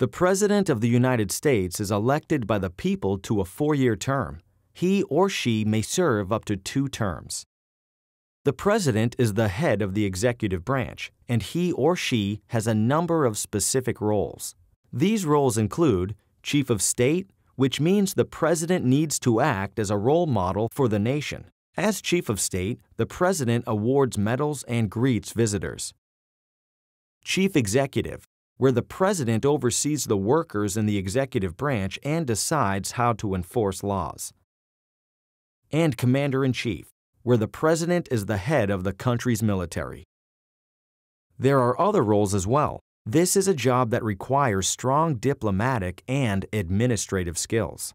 The President of the United States is elected by the people to a four-year term. He or she may serve up to two terms. The President is the head of the executive branch, and he or she has a number of specific roles. These roles include Chief of State, which means the President needs to act as a role model for the nation. As Chief of State, the President awards medals and greets visitors. Chief Executive where the president oversees the workers in the executive branch and decides how to enforce laws. And commander in chief, where the president is the head of the country's military. There are other roles as well. This is a job that requires strong diplomatic and administrative skills.